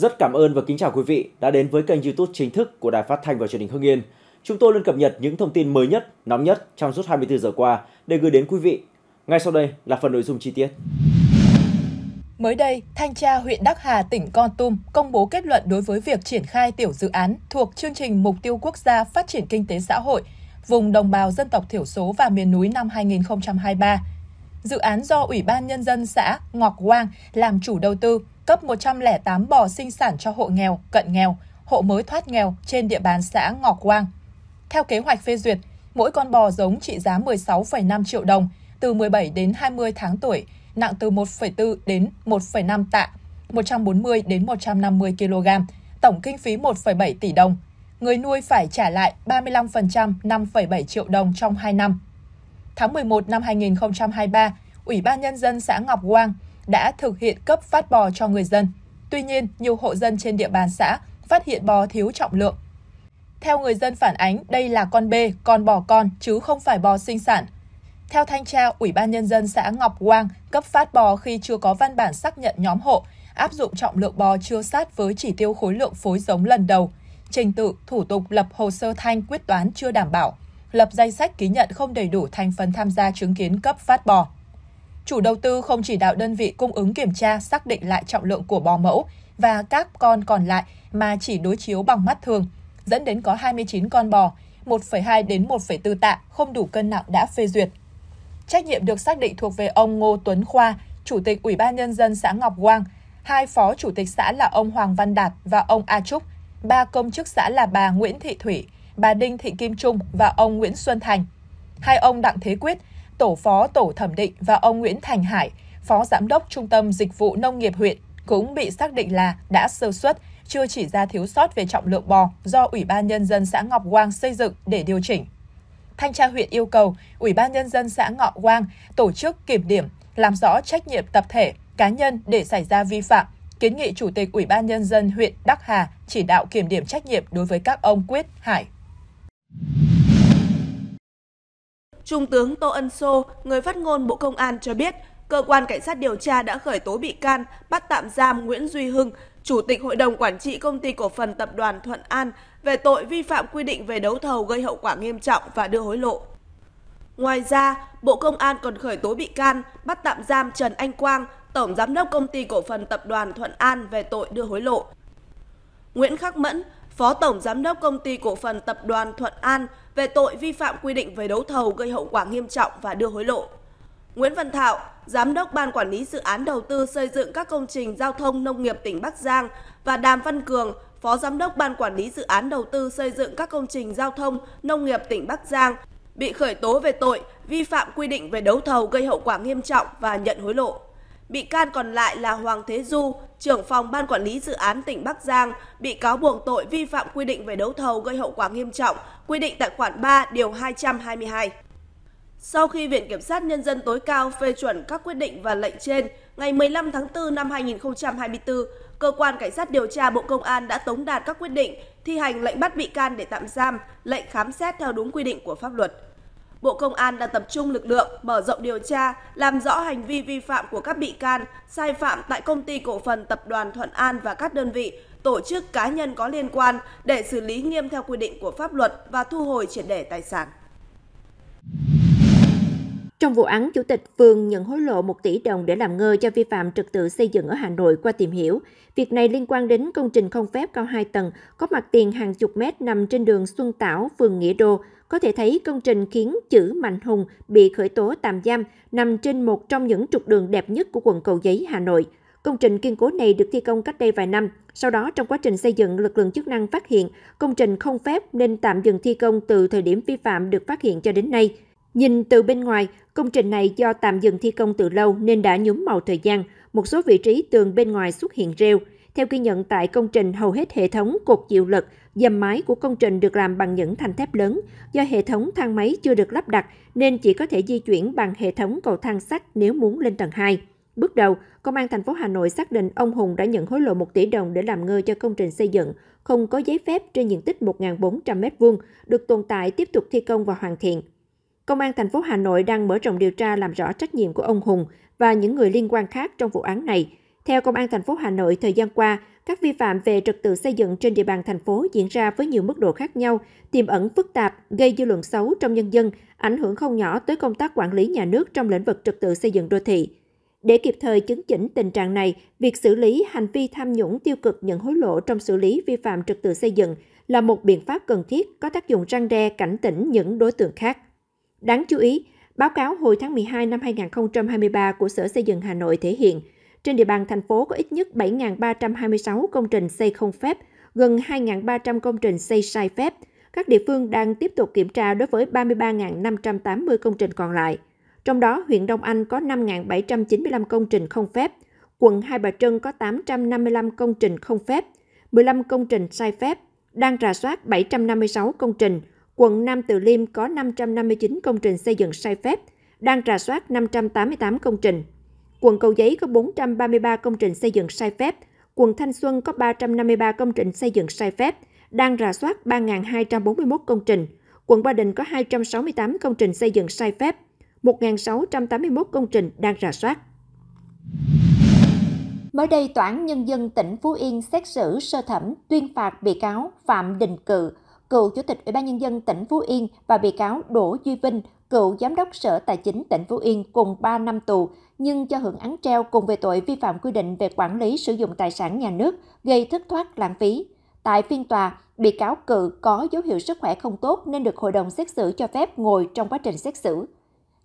Rất cảm ơn và kính chào quý vị đã đến với kênh YouTube chính thức của Đài Phát thanh và Truyền hình Hưng Yên. Chúng tôi luôn cập nhật những thông tin mới nhất, nóng nhất trong suốt 24 giờ qua để gửi đến quý vị. Ngay sau đây là phần nội dung chi tiết. Mới đây, Thanh tra huyện Đắc Hà, tỉnh Con Tum công bố kết luận đối với việc triển khai tiểu dự án thuộc chương trình Mục tiêu Quốc gia Phát triển Kinh tế Xã hội vùng đồng bào dân tộc thiểu số và miền núi năm 2023. Dự án do Ủy ban Nhân dân xã Ngọc Quang làm chủ đầu tư cấp 108 bò sinh sản cho hộ nghèo, cận nghèo, hộ mới thoát nghèo trên địa bàn xã Ngọc Quang. Theo kế hoạch phê duyệt, mỗi con bò giống trị giá 16,5 triệu đồng, từ 17 đến 20 tháng tuổi, nặng từ 1,4 đến 1,5 tạ, 140 đến 150 kg, tổng kinh phí 1,7 tỷ đồng. Người nuôi phải trả lại 35% 5,7 triệu đồng trong 2 năm. Tháng 11 năm 2023, Ủy ban Nhân dân xã Ngọc Quang đã thực hiện cấp phát bò cho người dân. Tuy nhiên, nhiều hộ dân trên địa bàn xã phát hiện bò thiếu trọng lượng. Theo người dân phản ánh, đây là con bê, con bò con chứ không phải bò sinh sản. Theo thanh tra, Ủy ban Nhân dân xã Ngọc Quang cấp phát bò khi chưa có văn bản xác nhận nhóm hộ, áp dụng trọng lượng bò chưa sát với chỉ tiêu khối lượng phối giống lần đầu. Trình tự, thủ tục lập hồ sơ thanh quyết toán chưa đảm bảo, lập danh sách ký nhận không đầy đủ thành phần tham gia chứng kiến cấp phát bò. Chủ đầu tư không chỉ đạo đơn vị cung ứng kiểm tra xác định lại trọng lượng của bò mẫu và các con còn lại mà chỉ đối chiếu bằng mắt thường, dẫn đến có 29 con bò, 1,2 đến 1,4 tạ không đủ cân nặng đã phê duyệt. Trách nhiệm được xác định thuộc về ông Ngô Tuấn Khoa, Chủ tịch Ủy ban Nhân dân xã Ngọc Quang, hai phó chủ tịch xã là ông Hoàng Văn Đạt và ông A Trúc, ba công chức xã là bà Nguyễn Thị Thủy, bà Đinh Thị Kim Trung và ông Nguyễn Xuân Thành. Hai ông Đặng Thế Quyết Tổ phó Tổ thẩm định và ông Nguyễn Thành Hải, Phó Giám đốc Trung tâm Dịch vụ Nông nghiệp huyện cũng bị xác định là đã sơ xuất, chưa chỉ ra thiếu sót về trọng lượng bò do Ủy ban Nhân dân xã Ngọc Quang xây dựng để điều chỉnh. Thanh tra huyện yêu cầu Ủy ban Nhân dân xã Ngọc Quang tổ chức kiểm điểm, làm rõ trách nhiệm tập thể, cá nhân để xảy ra vi phạm, kiến nghị Chủ tịch Ủy ban Nhân dân huyện Đắc Hà chỉ đạo kiểm điểm trách nhiệm đối với các ông Quyết, Hải. Trung tướng Tô Ân Sô, người phát ngôn Bộ Công an cho biết, cơ quan cảnh sát điều tra đã khởi tố bị can, bắt tạm giam Nguyễn Duy Hưng, Chủ tịch Hội đồng Quản trị Công ty Cổ phần Tập đoàn Thuận An về tội vi phạm quy định về đấu thầu gây hậu quả nghiêm trọng và đưa hối lộ. Ngoài ra, Bộ Công an còn khởi tố bị can, bắt tạm giam Trần Anh Quang, Tổng Giám đốc Công ty Cổ phần Tập đoàn Thuận An về tội đưa hối lộ. Nguyễn Khắc Mẫn, Phó Tổng Giám đốc Công ty Cổ phần Tập đoàn Thuận An về tội vi phạm quy định về đấu thầu gây hậu quả nghiêm trọng và đưa hối lộ. Nguyễn Văn Thảo, Giám đốc Ban Quản lý Dự án Đầu tư xây dựng các công trình giao thông nông nghiệp tỉnh Bắc Giang và Đàm Văn Cường, Phó Giám đốc Ban Quản lý Dự án Đầu tư xây dựng các công trình giao thông nông nghiệp tỉnh Bắc Giang bị khởi tố về tội vi phạm quy định về đấu thầu gây hậu quả nghiêm trọng và nhận hối lộ. Bị can còn lại là Hoàng Thế Du, trưởng phòng ban quản lý dự án tỉnh Bắc Giang bị cáo buộc tội vi phạm quy định về đấu thầu gây hậu quả nghiêm trọng, quy định tại khoản 3 điều 222. Sau khi Viện Kiểm sát Nhân dân tối cao phê chuẩn các quyết định và lệnh trên, ngày 15 tháng 4 năm 2024, Cơ quan Cảnh sát điều tra Bộ Công an đã tống đạt các quyết định thi hành lệnh bắt bị can để tạm giam, lệnh khám xét theo đúng quy định của pháp luật. Bộ Công an đang tập trung lực lượng mở rộng điều tra, làm rõ hành vi vi phạm của các bị can, sai phạm tại công ty cổ phần tập đoàn Thuận An và các đơn vị, tổ chức cá nhân có liên quan để xử lý nghiêm theo quy định của pháp luật và thu hồi triệt để tài sản. Trong vụ án, Chủ tịch Phương nhận hối lộ 1 tỷ đồng để làm ngơ cho vi phạm trật tự xây dựng ở Hà Nội qua tìm hiểu. Việc này liên quan đến công trình không phép cao 2 tầng, có mặt tiền hàng chục mét nằm trên đường Xuân Tảo, phường Nghĩa Đô. Có thể thấy công trình khiến chữ Mạnh Hùng bị khởi tố tạm giam, nằm trên một trong những trục đường đẹp nhất của quận Cầu Giấy, Hà Nội. Công trình kiên cố này được thi công cách đây vài năm. Sau đó, trong quá trình xây dựng, lực lượng chức năng phát hiện công trình không phép nên tạm dừng thi công từ thời điểm vi phạm được phát hiện cho đến nay – Nhìn từ bên ngoài, công trình này do tạm dừng thi công từ lâu nên đã nhuốm màu thời gian, một số vị trí tường bên ngoài xuất hiện rêu. Theo ghi nhận tại công trình, hầu hết hệ thống cột chịu lực, dầm mái của công trình được làm bằng những thanh thép lớn. Do hệ thống thang máy chưa được lắp đặt nên chỉ có thể di chuyển bằng hệ thống cầu thang sắt nếu muốn lên tầng 2. Bước đầu, Công an thành phố Hà Nội xác định ông Hùng đã nhận hối lộ 1 tỷ đồng để làm ngơ cho công trình xây dựng, không có giấy phép trên diện tích 1.400m2, được tồn tại tiếp tục thi công và hoàn thiện. Công an thành phố Hà Nội đang mở rộng điều tra làm rõ trách nhiệm của ông Hùng và những người liên quan khác trong vụ án này. Theo Công an thành phố Hà Nội thời gian qua, các vi phạm về trật tự xây dựng trên địa bàn thành phố diễn ra với nhiều mức độ khác nhau, tiềm ẩn phức tạp, gây dư luận xấu trong nhân dân, ảnh hưởng không nhỏ tới công tác quản lý nhà nước trong lĩnh vực trật tự xây dựng đô thị. Để kịp thời chứng chỉnh tình trạng này, việc xử lý hành vi tham nhũng tiêu cực nhận hối lộ trong xử lý vi phạm trật tự xây dựng là một biện pháp cần thiết có tác dụng răng đe cảnh tỉnh những đối tượng khác. Đáng chú ý, báo cáo hồi tháng 12 năm 2023 của Sở Xây dựng Hà Nội thể hiện, trên địa bàn thành phố có ít nhất 7.326 công trình xây không phép, gần 2.300 công trình xây sai phép. Các địa phương đang tiếp tục kiểm tra đối với 33.580 công trình còn lại. Trong đó, huyện Đông Anh có 5.795 công trình không phép, quận Hai Bà Trưng có 855 công trình không phép, 15 công trình sai phép, đang rà soát 756 công trình, quận Nam Từ Liêm có 559 công trình xây dựng sai phép, đang rà soát 588 công trình. Quận Cầu Giấy có 433 công trình xây dựng sai phép, quận Thanh Xuân có 353 công trình xây dựng sai phép, đang rà soát 3.241 công trình. Quận Ba Đình có 268 công trình xây dựng sai phép, 1.681 công trình đang rà soát. Mới đây, Tòa án Nhân dân tỉnh Phú Yên xét xử sơ thẩm tuyên phạt bị cáo Phạm Đình Cự cựu Chủ tịch Ủy ban Nhân dân tỉnh Phú Yên và bị cáo Đỗ Duy Vinh, cựu Giám đốc Sở Tài chính tỉnh Phú Yên cùng 3 năm tù, nhưng cho hưởng án treo cùng về tội vi phạm quy định về quản lý sử dụng tài sản nhà nước, gây thất thoát lãng phí. Tại phiên tòa, bị cáo cự có dấu hiệu sức khỏe không tốt nên được hội đồng xét xử cho phép ngồi trong quá trình xét xử.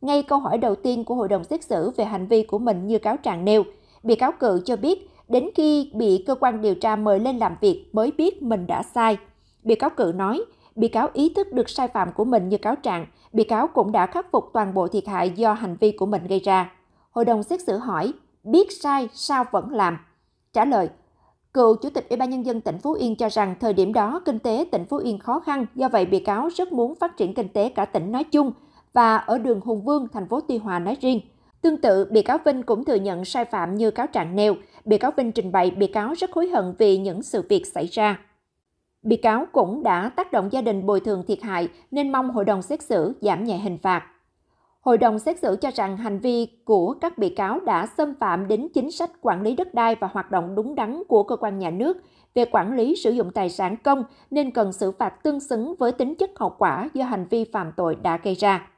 Ngay câu hỏi đầu tiên của hội đồng xét xử về hành vi của mình như cáo trạng nêu, bị cáo cự cho biết đến khi bị cơ quan điều tra mời lên làm việc mới biết mình đã sai. Bị cáo cự nói, bị cáo ý thức được sai phạm của mình như cáo trạng, bị cáo cũng đã khắc phục toàn bộ thiệt hại do hành vi của mình gây ra. Hội đồng xét xử hỏi, biết sai sao vẫn làm? Trả lời, cựu chủ tịch Ủy ban nhân dân tỉnh Phú Yên cho rằng thời điểm đó kinh tế tỉnh Phú Yên khó khăn, do vậy bị cáo rất muốn phát triển kinh tế cả tỉnh nói chung và ở đường Hùng Vương, thành phố Tuy Hòa nói riêng. Tương tự, bị cáo Vinh cũng thừa nhận sai phạm như cáo trạng nêu. Bị cáo Vinh trình bày bị cáo rất hối hận vì những sự việc xảy ra. Bị cáo cũng đã tác động gia đình bồi thường thiệt hại nên mong hội đồng xét xử giảm nhẹ hình phạt. Hội đồng xét xử cho rằng hành vi của các bị cáo đã xâm phạm đến chính sách quản lý đất đai và hoạt động đúng đắn của cơ quan nhà nước về quản lý sử dụng tài sản công nên cần xử phạt tương xứng với tính chất hậu quả do hành vi phạm tội đã gây ra.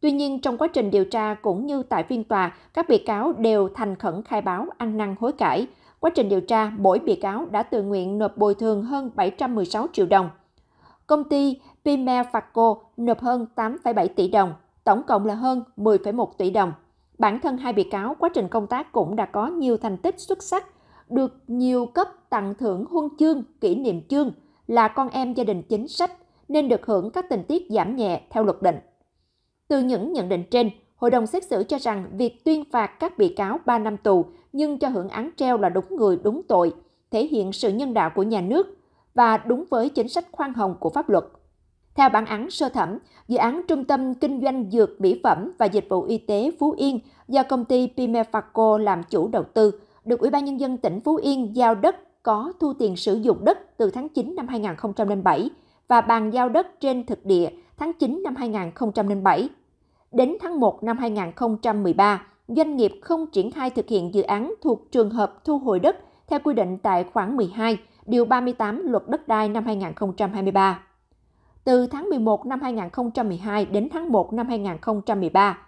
Tuy nhiên, trong quá trình điều tra cũng như tại phiên tòa, các bị cáo đều thành khẩn khai báo ăn năn hối cải, Quá trình điều tra, mỗi bị cáo đã tự nguyện nộp bồi thường hơn 716 triệu đồng. Công ty Pimefaco nộp hơn 8,7 tỷ đồng, tổng cộng là hơn 10,1 tỷ đồng. Bản thân hai bị cáo quá trình công tác cũng đã có nhiều thành tích xuất sắc, được nhiều cấp tặng thưởng huân chương, kỷ niệm chương là con em gia đình chính sách nên được hưởng các tình tiết giảm nhẹ theo luật định. Từ những nhận định trên, hội đồng xét xử cho rằng việc tuyên phạt các bị cáo 3 năm tù nhưng cho hưởng án treo là đúng người đúng tội, thể hiện sự nhân đạo của nhà nước và đúng với chính sách khoan hồng của pháp luật. Theo bản án sơ thẩm, dự án Trung tâm Kinh doanh Dược Mỹ phẩm và Dịch vụ Y tế Phú Yên do công ty Pimefaco làm chủ đầu tư, được Ủy ban Nhân dân tỉnh Phú Yên giao đất có thu tiền sử dụng đất từ tháng 9 năm 2007 và bàn giao đất trên thực địa tháng 9 năm 2007. Đến tháng 1 năm 2013, doanh nghiệp không triển khai thực hiện dự án thuộc trường hợp thu hồi đất theo quy định tại khoản 12, điều 38 Luật Đất đai năm 2023. Từ tháng 11 năm 2012 đến tháng 1 năm 2013,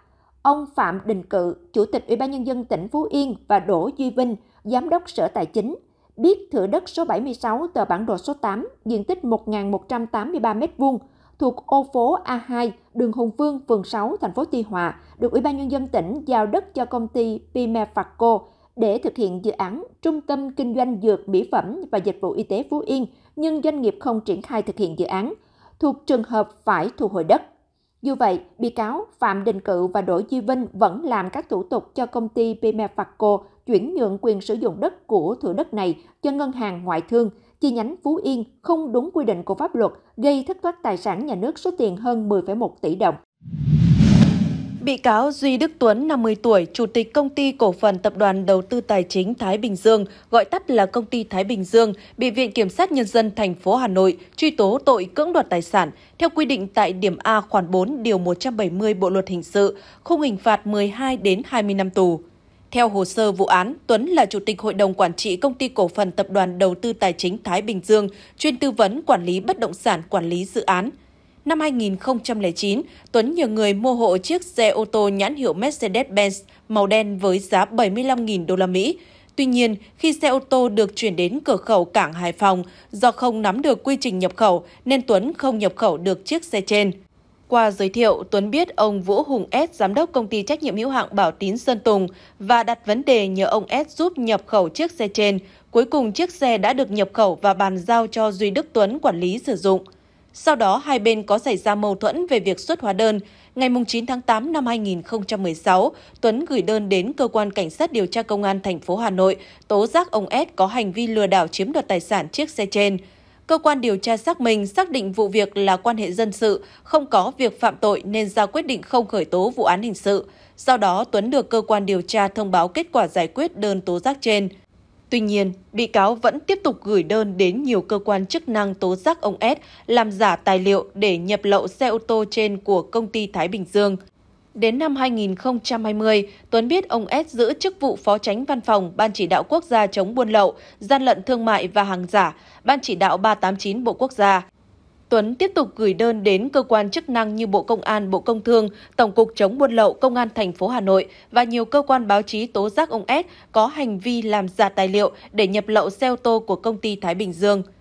ông Phạm Đình Cự, Chủ tịch Ủy ban nhân dân tỉnh Phú Yên và Đỗ Duy Vinh, Giám đốc Sở Tài chính, biết thửa đất số 76 tờ bản đồ số 8, diện tích 1.183 m2 thuộc ô phố A2, đường Hùng Vương, phường 6, thành phố Tuy Hòa, được Ủy ban Nhân dân tỉnh giao đất cho công ty Pimefaco để thực hiện dự án Trung tâm Kinh doanh Dược, Mỹ phẩm và Dịch vụ Y tế Phú Yên, nhưng doanh nghiệp không triển khai thực hiện dự án, thuộc trường hợp phải thu hồi đất. Dù vậy, bị cáo Phạm Đình Cự và Đỗ Duy Vinh vẫn làm các thủ tục cho công ty Pimefaco chuyển nhượng quyền sử dụng đất của thửa đất này cho ngân hàng ngoại thương – chi nhánh Phú Yên không đúng quy định của pháp luật, gây thất thoát tài sản nhà nước số tiền hơn 10,1 tỷ đồng. Bị cáo Duy Đức Tuấn, 50 tuổi, Chủ tịch Công ty Cổ phần Tập đoàn Đầu tư Tài chính Thái Bình Dương, gọi tắt là Công ty Thái Bình Dương, bị Viện Kiểm sát Nhân dân thành phố Hà Nội truy tố tội cưỡng đoạt tài sản theo quy định tại điểm A khoản 4 điều 170 Bộ Luật Hình sự, khung hình phạt 12 đến 20 năm tù. Theo hồ sơ vụ án, Tuấn là chủ tịch hội đồng quản trị công ty cổ phần tập đoàn đầu tư tài chính Thái Bình Dương, chuyên tư vấn quản lý bất động sản, quản lý dự án. Năm 2009, Tuấn nhờ người mua hộ chiếc xe ô tô nhãn hiệu Mercedes-Benz màu đen với giá 75.000 đô la Mỹ. Tuy nhiên, khi xe ô tô được chuyển đến cửa khẩu cảng Hải Phòng, do không nắm được quy trình nhập khẩu nên Tuấn không nhập khẩu được chiếc xe trên. Qua giới thiệu, Tuấn biết ông Vũ Hùng S, giám đốc công ty trách nhiệm hữu hạn Bảo Tín Sơn Tùng và đặt vấn đề nhờ ông S giúp nhập khẩu chiếc xe trên. Cuối cùng chiếc xe đã được nhập khẩu và bàn giao cho Duy Đức Tuấn quản lý sử dụng. Sau đó, hai bên có xảy ra mâu thuẫn về việc xuất hóa đơn. Ngày 9 tháng 8 năm 2016, Tuấn gửi đơn đến Cơ quan Cảnh sát điều tra Công an thành phố Hà Nội tố giác ông S có hành vi lừa đảo chiếm đoạt tài sản chiếc xe trên. Cơ quan điều tra xác minh xác định vụ việc là quan hệ dân sự, không có việc phạm tội nên ra quyết định không khởi tố vụ án hình sự. Sau đó, Tuấn được cơ quan điều tra thông báo kết quả giải quyết đơn tố giác trên. Tuy nhiên, bị cáo vẫn tiếp tục gửi đơn đến nhiều cơ quan chức năng tố giác ông S làm giả tài liệu để nhập lậu xe ô tô trên của công ty Thái Bình Dương. Đến năm 2020, Tuấn biết ông S giữ chức vụ Phó Tránh Văn phòng Ban Chỉ đạo Quốc gia chống buôn lậu, gian lận thương mại và hàng giả, Ban Chỉ đạo 389 Bộ Quốc gia. Tuấn tiếp tục gửi đơn đến cơ quan chức năng như Bộ Công an, Bộ Công Thương, Tổng cục chống buôn lậu, Công an thành phố Hà Nội và nhiều cơ quan báo chí tố giác ông S có hành vi làm giả tài liệu để nhập lậu xe ô tô của công ty Thái Bình Dương –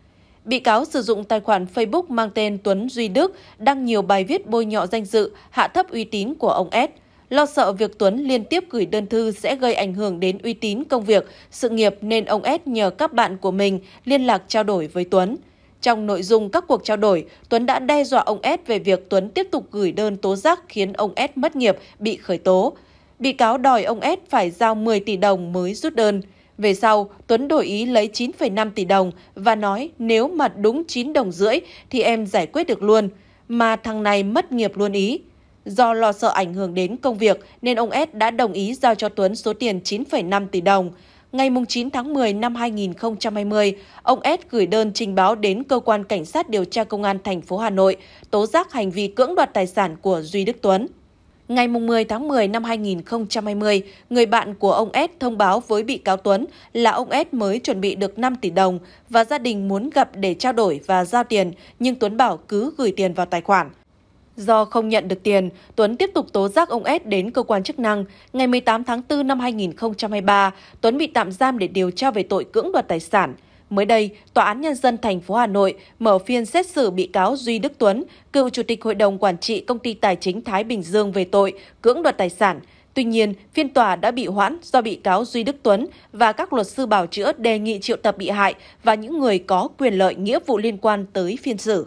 Bị cáo sử dụng tài khoản Facebook mang tên Tuấn Duy Đức đăng nhiều bài viết bôi nhọ danh dự, hạ thấp uy tín của ông S. Lo sợ việc Tuấn liên tiếp gửi đơn thư sẽ gây ảnh hưởng đến uy tín công việc, sự nghiệp nên ông S nhờ các bạn của mình liên lạc trao đổi với Tuấn. Trong nội dung các cuộc trao đổi, Tuấn đã đe dọa ông S về việc Tuấn tiếp tục gửi đơn tố giác khiến ông S mất nghiệp, bị khởi tố. Bị cáo đòi ông S phải giao 10 tỷ đồng mới rút đơn. Về sau, Tuấn đổi ý lấy 9,5 tỷ đồng và nói nếu mà đúng 9 đồng rưỡi thì em giải quyết được luôn, mà thằng này mất nghiệp luôn ý. Do lo sợ ảnh hưởng đến công việc nên ông S đã đồng ý giao cho Tuấn số tiền 9,5 tỷ đồng. Ngày 9 tháng 10 năm 2020, ông S gửi đơn trình báo đến cơ quan cảnh sát điều tra công an thành phố Hà Nội tố giác hành vi cưỡng đoạt tài sản của Duy Đức Tuấn. Ngày 10 tháng 10 năm 2020, người bạn của ông S thông báo với bị cáo Tuấn là ông S mới chuẩn bị được 5 tỷ đồng và gia đình muốn gặp để trao đổi và giao tiền, nhưng Tuấn bảo cứ gửi tiền vào tài khoản. Do không nhận được tiền, Tuấn tiếp tục tố giác ông S đến cơ quan chức năng. Ngày 18 tháng 4 năm 2023, Tuấn bị tạm giam để điều tra về tội cưỡng đoạt tài sản – Mới đây, Tòa án Nhân dân thành phố Hà Nội mở phiên xét xử bị cáo Duy Đức Tuấn, cựu Chủ tịch Hội đồng Quản trị Công ty Tài chính Thái Bình Dương về tội cưỡng đoạt tài sản. Tuy nhiên, phiên tòa đã bị hoãn do bị cáo Duy Đức Tuấn và các luật sư bảo chữa đề nghị triệu tập bị hại và những người có quyền lợi nghĩa vụ liên quan tới phiên xử.